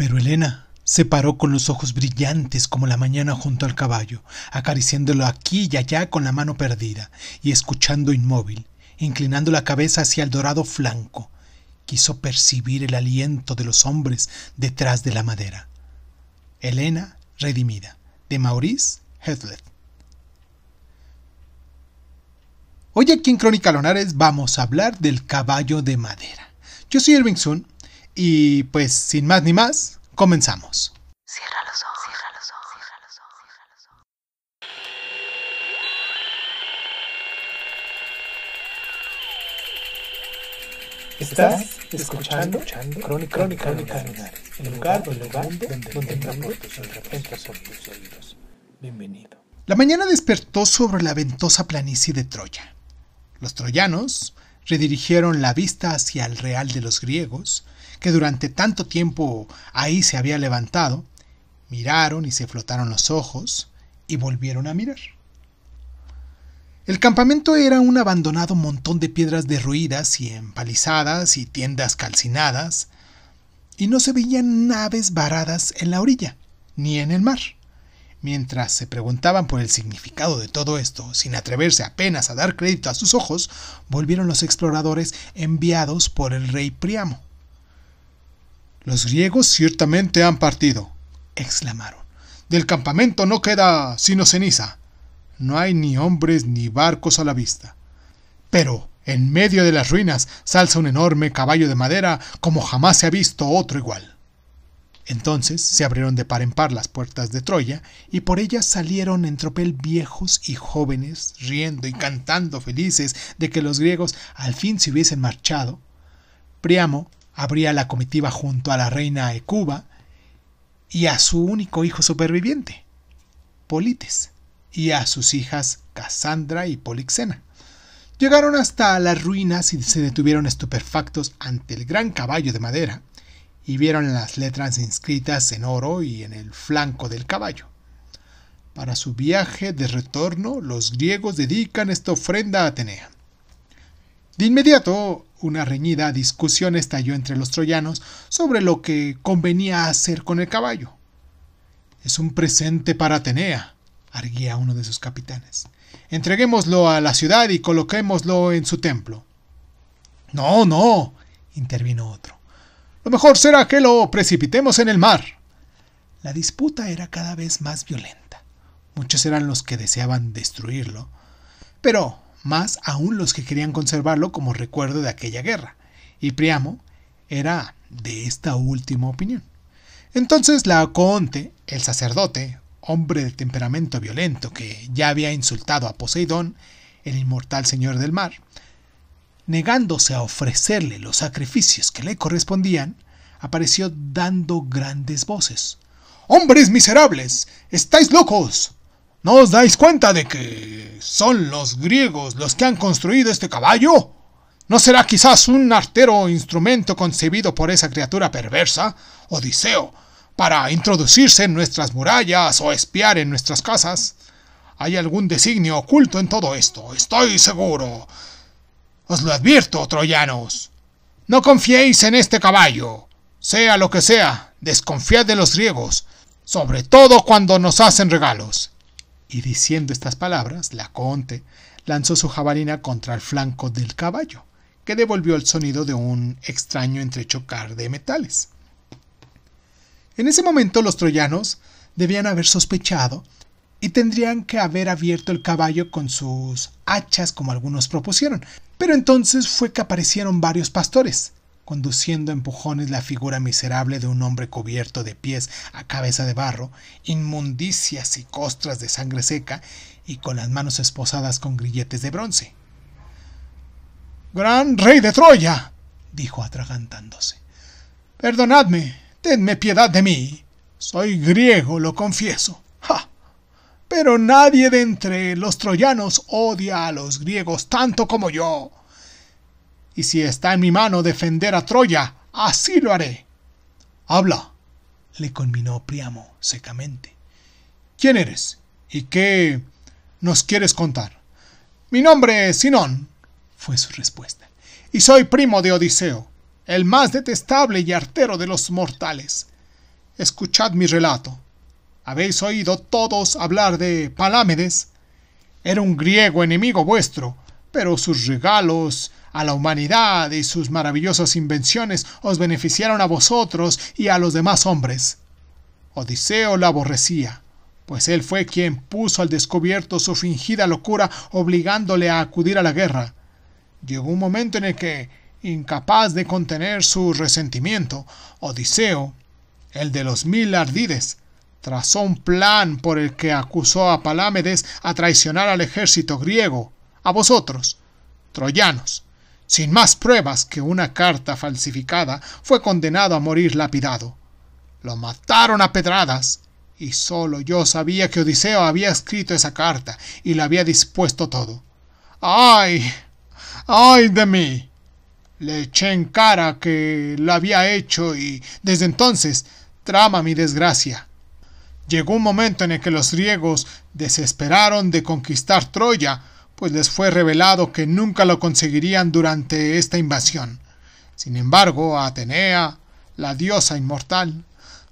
Pero Elena se paró con los ojos brillantes como la mañana junto al caballo, acariciándolo aquí y allá con la mano perdida, y escuchando inmóvil, inclinando la cabeza hacia el dorado flanco. Quiso percibir el aliento de los hombres detrás de la madera. Elena, redimida, de Maurice Hedlet. Hoy aquí en Crónica Lonares vamos a hablar del caballo de madera. Yo soy Irving Sun y pues sin más ni más, comenzamos. Cierra los ojos. Cierra los ojos. Cierra los ojos. Cierra los ojos. Estás escuchando, Crónica, Crónica, Crónica el lugar, el lugar donde, donde, repente entramos tus oídos. Bienvenido. La mañana despertó sobre la ventosa planicie de Troya. Los troyanos redirigieron la vista hacia el real de los griegos que durante tanto tiempo ahí se había levantado, miraron y se flotaron los ojos y volvieron a mirar. El campamento era un abandonado montón de piedras derruidas y empalizadas y tiendas calcinadas, y no se veían naves varadas en la orilla, ni en el mar. Mientras se preguntaban por el significado de todo esto, sin atreverse apenas a dar crédito a sus ojos, volvieron los exploradores enviados por el rey Priamo. Los griegos ciertamente han partido, exclamaron. Del campamento no queda sino ceniza. No hay ni hombres ni barcos a la vista. Pero, en medio de las ruinas, salza un enorme caballo de madera como jamás se ha visto otro igual. Entonces se abrieron de par en par las puertas de Troya, y por ellas salieron en tropel viejos y jóvenes, riendo y cantando felices de que los griegos al fin se hubiesen marchado. Priamo abría la comitiva junto a la reina Ecuba y a su único hijo superviviente, Polites, y a sus hijas Casandra y Polixena. Llegaron hasta las ruinas y se detuvieron estupefactos ante el gran caballo de madera y vieron las letras inscritas en oro y en el flanco del caballo. Para su viaje de retorno, los griegos dedican esta ofrenda a Atenea. De inmediato una reñida discusión estalló entre los troyanos sobre lo que convenía hacer con el caballo. Es un presente para Atenea, arguía uno de sus capitanes. Entreguémoslo a la ciudad y coloquémoslo en su templo. No, no, intervino otro. Lo mejor será que lo precipitemos en el mar. La disputa era cada vez más violenta. Muchos eran los que deseaban destruirlo, pero más aún los que querían conservarlo como recuerdo de aquella guerra, y Priamo era de esta última opinión. Entonces Laocoonte, el sacerdote, hombre de temperamento violento que ya había insultado a Poseidón, el inmortal señor del mar, negándose a ofrecerle los sacrificios que le correspondían, apareció dando grandes voces. Hombres miserables, estáis locos. ¿No os dais cuenta de que son los griegos los que han construido este caballo? ¿No será quizás un artero o instrumento concebido por esa criatura perversa, Odiseo, para introducirse en nuestras murallas o espiar en nuestras casas? Hay algún designio oculto en todo esto, estoy seguro. Os lo advierto, troyanos. No confiéis en este caballo. Sea lo que sea, desconfiad de los griegos, sobre todo cuando nos hacen regalos y diciendo estas palabras, la conte lanzó su jabalina contra el flanco del caballo, que devolvió el sonido de un extraño entrechocar de metales. En ese momento los troyanos debían haber sospechado y tendrían que haber abierto el caballo con sus hachas como algunos propusieron, pero entonces fue que aparecieron varios pastores, conduciendo empujones la figura miserable de un hombre cubierto de pies a cabeza de barro, inmundicias y costras de sangre seca, y con las manos esposadas con grilletes de bronce. Gran rey de Troya, dijo atragantándose. Perdonadme, tenme piedad de mí. Soy griego, lo confieso. ¡Ja! Pero nadie de entre los troyanos odia a los griegos tanto como yo y si está en mi mano defender a Troya, así lo haré. Habla, le conminó Priamo secamente. ¿Quién eres? ¿Y qué nos quieres contar? Mi nombre es Sinón, fue su respuesta, y soy primo de Odiseo, el más detestable y artero de los mortales. Escuchad mi relato. Habéis oído todos hablar de Palámedes. Era un griego enemigo vuestro, pero sus regalos a la humanidad y sus maravillosas invenciones os beneficiaron a vosotros y a los demás hombres. Odiseo la aborrecía, pues él fue quien puso al descubierto su fingida locura obligándole a acudir a la guerra. Llegó un momento en el que, incapaz de contener su resentimiento, Odiseo, el de los mil ardides, trazó un plan por el que acusó a Palámedes a traicionar al ejército griego a vosotros, troyanos, sin más pruebas que una carta falsificada, fue condenado a morir lapidado. Lo mataron a pedradas, y solo yo sabía que Odiseo había escrito esa carta y la había dispuesto todo. ¡Ay! ¡Ay de mí! Le eché en cara que la había hecho y desde entonces trama mi desgracia. Llegó un momento en el que los griegos desesperaron de conquistar Troya, pues les fue revelado que nunca lo conseguirían durante esta invasión. Sin embargo, Atenea, la diosa inmortal,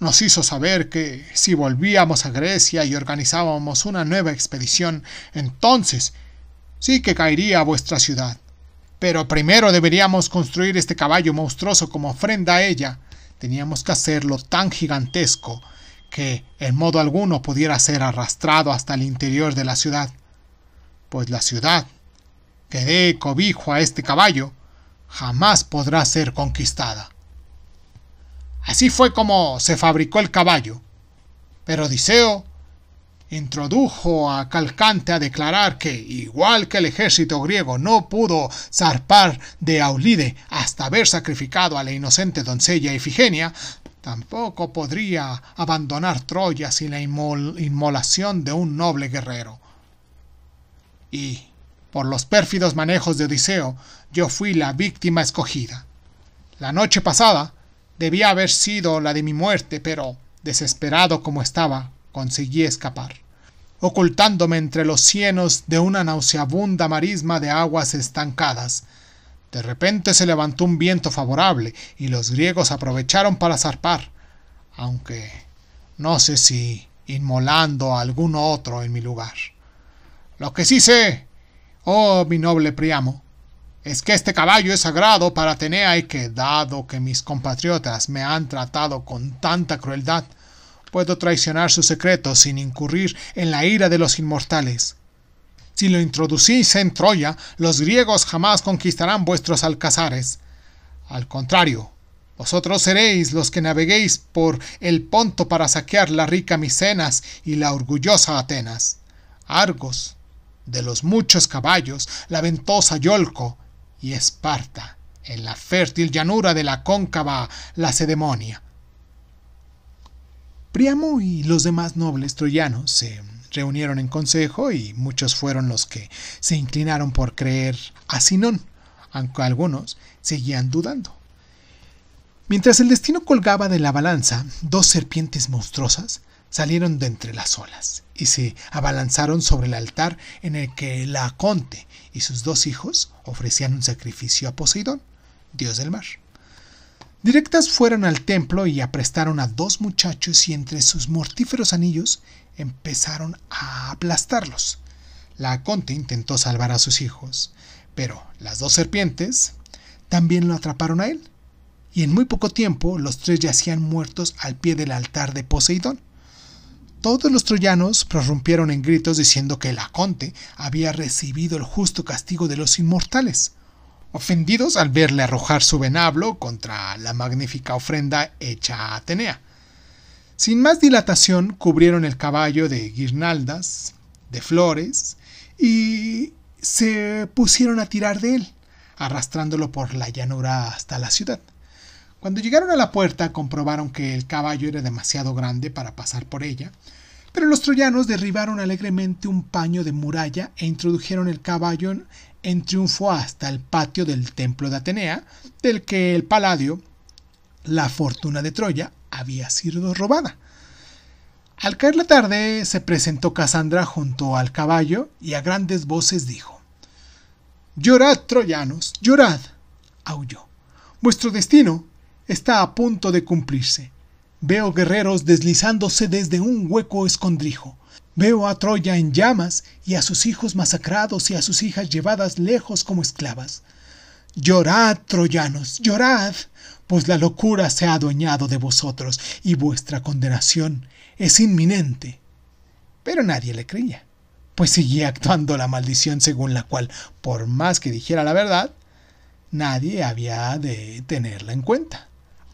nos hizo saber que si volvíamos a Grecia y organizábamos una nueva expedición, entonces sí que caería vuestra ciudad. Pero primero deberíamos construir este caballo monstruoso como ofrenda a ella. Teníamos que hacerlo tan gigantesco que en modo alguno pudiera ser arrastrado hasta el interior de la ciudad pues la ciudad que dé cobijo a este caballo jamás podrá ser conquistada. Así fue como se fabricó el caballo, pero Odiseo introdujo a Calcante a declarar que, igual que el ejército griego no pudo zarpar de Aulide hasta haber sacrificado a la inocente doncella Ifigenia, tampoco podría abandonar Troya sin la inmolación de un noble guerrero y, por los pérfidos manejos de Odiseo, yo fui la víctima escogida. La noche pasada debía haber sido la de mi muerte, pero, desesperado como estaba, conseguí escapar, ocultándome entre los cienos de una nauseabunda marisma de aguas estancadas. De repente se levantó un viento favorable y los griegos aprovecharon para zarpar, aunque no sé si inmolando a alguno otro en mi lugar. Lo que sí sé, oh mi noble Priamo, es que este caballo es sagrado para Atenea y que, dado que mis compatriotas me han tratado con tanta crueldad, puedo traicionar su secreto sin incurrir en la ira de los inmortales. Si lo introducís en Troya, los griegos jamás conquistarán vuestros alcázares. Al contrario, vosotros seréis los que naveguéis por el Ponto para saquear la rica Micenas y la orgullosa Atenas. Argos, de los muchos caballos, la ventosa Yolco y Esparta, en la fértil llanura de la cóncava Lacedemonia. Priamo y los demás nobles troyanos se reunieron en consejo y muchos fueron los que se inclinaron por creer a Sinón, aunque algunos seguían dudando. Mientras el destino colgaba de la balanza, dos serpientes monstruosas salieron de entre las olas y se abalanzaron sobre el altar en el que Laconte y sus dos hijos ofrecían un sacrificio a Poseidón, dios del mar. Directas fueron al templo y aprestaron a dos muchachos y entre sus mortíferos anillos empezaron a aplastarlos. Laconte intentó salvar a sus hijos, pero las dos serpientes también lo atraparon a él, y en muy poco tiempo los tres yacían muertos al pie del altar de Poseidón. Todos los troyanos prorrumpieron en gritos diciendo que el Aconte había recibido el justo castigo de los inmortales. Ofendidos al verle arrojar su venablo contra la magnífica ofrenda hecha a Atenea. Sin más dilatación, cubrieron el caballo de guirnaldas, de flores, y se pusieron a tirar de él, arrastrándolo por la llanura hasta la ciudad. Cuando llegaron a la puerta comprobaron que el caballo era demasiado grande para pasar por ella, pero los troyanos derribaron alegremente un paño de muralla e introdujeron el caballo en triunfo hasta el patio del templo de Atenea, del que el paladio, la fortuna de Troya, había sido robada. Al caer la tarde se presentó Casandra junto al caballo y a grandes voces dijo, Llorad, troyanos, llorad, aulló. Vuestro destino está a punto de cumplirse. Veo guerreros deslizándose desde un hueco escondrijo. Veo a Troya en llamas y a sus hijos masacrados y a sus hijas llevadas lejos como esclavas. Llorad, troyanos, llorad, pues la locura se ha adueñado de vosotros y vuestra condenación es inminente. Pero nadie le creía, pues seguía actuando la maldición según la cual, por más que dijera la verdad, nadie había de tenerla en cuenta.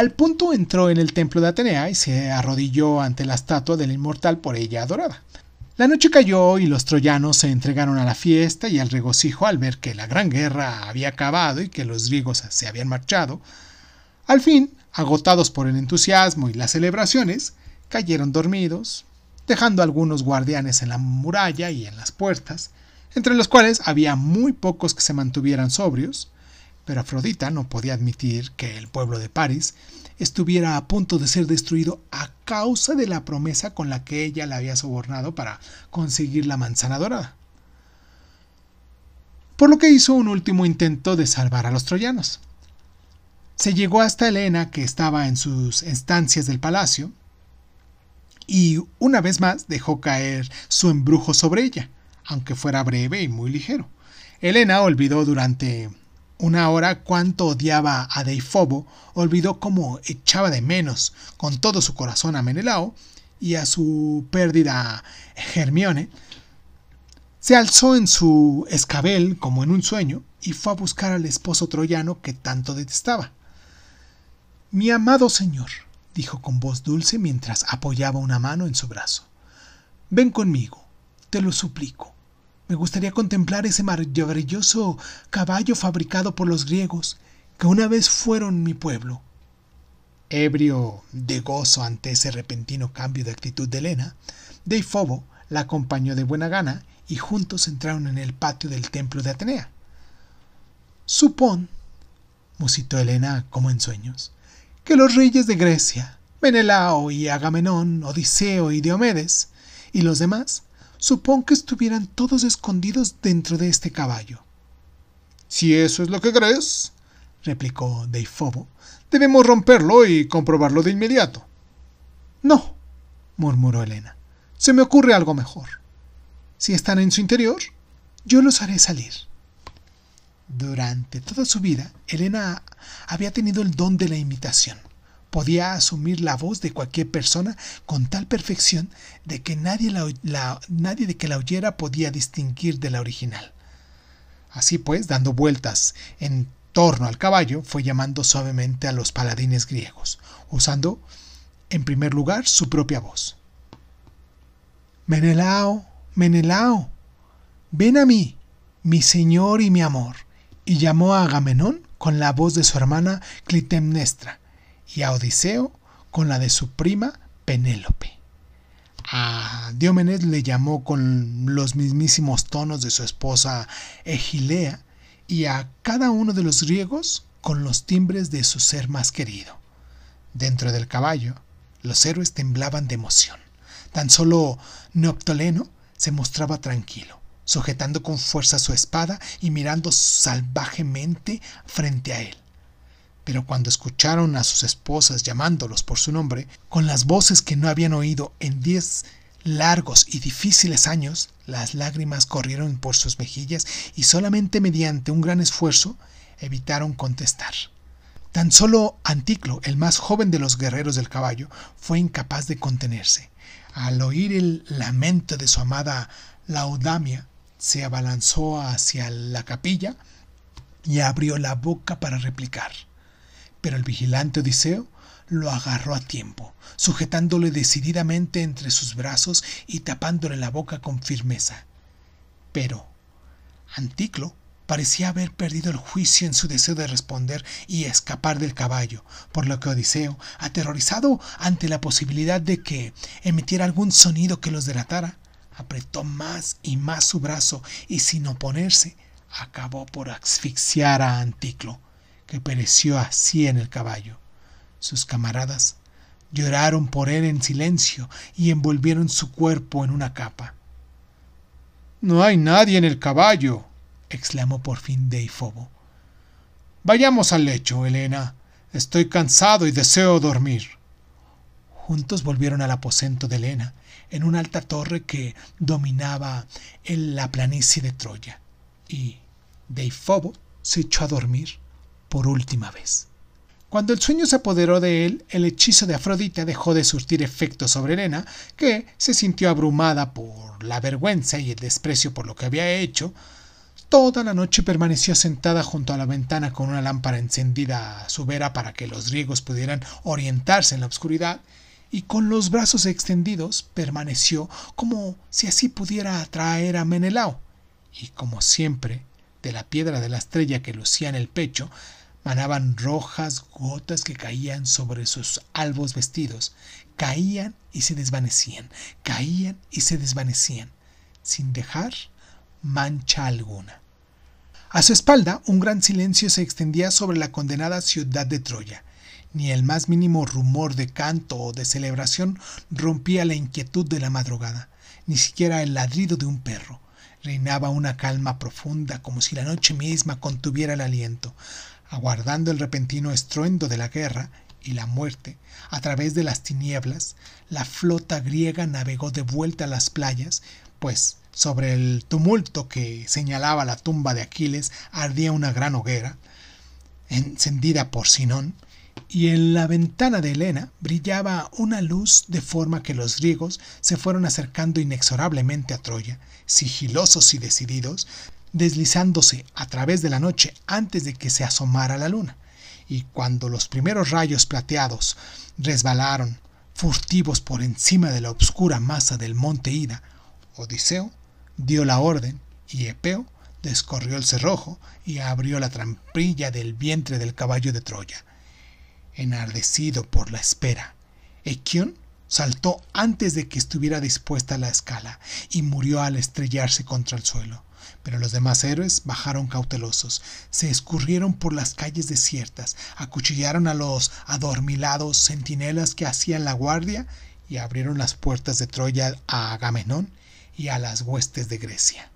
Al punto entró en el templo de Atenea y se arrodilló ante la estatua del inmortal por ella adorada. La noche cayó y los troyanos se entregaron a la fiesta y al regocijo al ver que la gran guerra había acabado y que los griegos se habían marchado. Al fin, agotados por el entusiasmo y las celebraciones, cayeron dormidos, dejando algunos guardianes en la muralla y en las puertas, entre los cuales había muy pocos que se mantuvieran sobrios, pero Afrodita no podía admitir que el pueblo de París estuviera a punto de ser destruido a causa de la promesa con la que ella la había sobornado para conseguir la manzana dorada. Por lo que hizo un último intento de salvar a los troyanos. Se llegó hasta Elena que estaba en sus estancias del palacio, y una vez más dejó caer su embrujo sobre ella, aunque fuera breve y muy ligero. Elena olvidó durante una hora cuánto odiaba a Deifobo, olvidó cómo echaba de menos con todo su corazón a Menelao y a su pérdida Germione. Se alzó en su escabel como en un sueño y fue a buscar al esposo troyano que tanto detestaba. Mi amado señor, dijo con voz dulce mientras apoyaba una mano en su brazo, ven conmigo, te lo suplico me gustaría contemplar ese maravilloso caballo fabricado por los griegos, que una vez fueron mi pueblo. Ebrio de gozo ante ese repentino cambio de actitud de Elena, Deifobo la acompañó de buena gana y juntos entraron en el patio del templo de Atenea. Supón, musitó Elena como en sueños, que los reyes de Grecia, Menelao y Agamenón, Odiseo y Diomedes, y los demás, supón que estuvieran todos escondidos dentro de este caballo. Si eso es lo que crees, replicó Deifobo, debemos romperlo y comprobarlo de inmediato. No, murmuró Elena, se me ocurre algo mejor. Si están en su interior, yo los haré salir. Durante toda su vida, Elena había tenido el don de la imitación podía asumir la voz de cualquier persona con tal perfección de que nadie, de que la oyera podía distinguir de la original. Así pues, dando vueltas en torno al caballo, fue llamando suavemente a los paladines griegos, usando en primer lugar su propia voz. Menelao, Menelao, ven a mí, mi señor y mi amor. Y llamó a Agamenón con la voz de su hermana Clitemnestra, y a Odiseo con la de su prima Penélope. A Diómenes le llamó con los mismísimos tonos de su esposa Egilea y a cada uno de los griegos con los timbres de su ser más querido. Dentro del caballo, los héroes temblaban de emoción. Tan solo Neoptoleno se mostraba tranquilo, sujetando con fuerza su espada y mirando salvajemente frente a él. Pero cuando escucharon a sus esposas llamándolos por su nombre, con las voces que no habían oído en diez largos y difíciles años, las lágrimas corrieron por sus mejillas y solamente mediante un gran esfuerzo evitaron contestar. Tan solo Anticlo, el más joven de los guerreros del caballo, fue incapaz de contenerse. Al oír el lamento de su amada Laudamia, se abalanzó hacia la capilla y abrió la boca para replicar. Pero el vigilante Odiseo lo agarró a tiempo, sujetándole decididamente entre sus brazos y tapándole la boca con firmeza. Pero Anticlo parecía haber perdido el juicio en su deseo de responder y escapar del caballo, por lo que Odiseo, aterrorizado ante la posibilidad de que emitiera algún sonido que los delatara, apretó más y más su brazo y sin oponerse, acabó por asfixiar a Anticlo que pereció así en el caballo. Sus camaradas lloraron por él en silencio y envolvieron su cuerpo en una capa. No hay nadie en el caballo, exclamó por fin Deifobo. Vayamos al lecho, Elena. Estoy cansado y deseo dormir. Juntos volvieron al aposento de Elena, en una alta torre que dominaba en la planicie de Troya, y Deifobo se echó a dormir por última vez. Cuando el sueño se apoderó de él, el hechizo de Afrodita dejó de surtir efecto sobre Elena, que se sintió abrumada por la vergüenza y el desprecio por lo que había hecho. Toda la noche permaneció sentada junto a la ventana con una lámpara encendida a su vera para que los griegos pudieran orientarse en la oscuridad, y con los brazos extendidos permaneció como si así pudiera atraer a Menelao, y como siempre, de la piedra de la estrella que lucía en el pecho, Manaban rojas gotas que caían sobre sus albos vestidos. Caían y se desvanecían, caían y se desvanecían, sin dejar mancha alguna. A su espalda, un gran silencio se extendía sobre la condenada ciudad de Troya. Ni el más mínimo rumor de canto o de celebración rompía la inquietud de la madrugada, ni siquiera el ladrido de un perro. Reinaba una calma profunda, como si la noche misma contuviera el aliento aguardando el repentino estruendo de la guerra y la muerte, a través de las tinieblas, la flota griega navegó de vuelta a las playas, pues sobre el tumulto que señalaba la tumba de Aquiles ardía una gran hoguera, encendida por Sinón, y en la ventana de Helena brillaba una luz de forma que los griegos se fueron acercando inexorablemente a Troya, sigilosos y decididos, deslizándose a través de la noche antes de que se asomara la luna, y cuando los primeros rayos plateados resbalaron furtivos por encima de la obscura masa del monte Ida, Odiseo dio la orden y Epeo descorrió el cerrojo y abrió la trampilla del vientre del caballo de Troya. Enardecido por la espera, Equión saltó antes de que estuviera dispuesta la escala y murió al estrellarse contra el suelo. Pero los demás héroes bajaron cautelosos, se escurrieron por las calles desiertas, acuchillaron a los adormilados centinelas que hacían la guardia y abrieron las puertas de Troya a Agamenón y a las huestes de Grecia.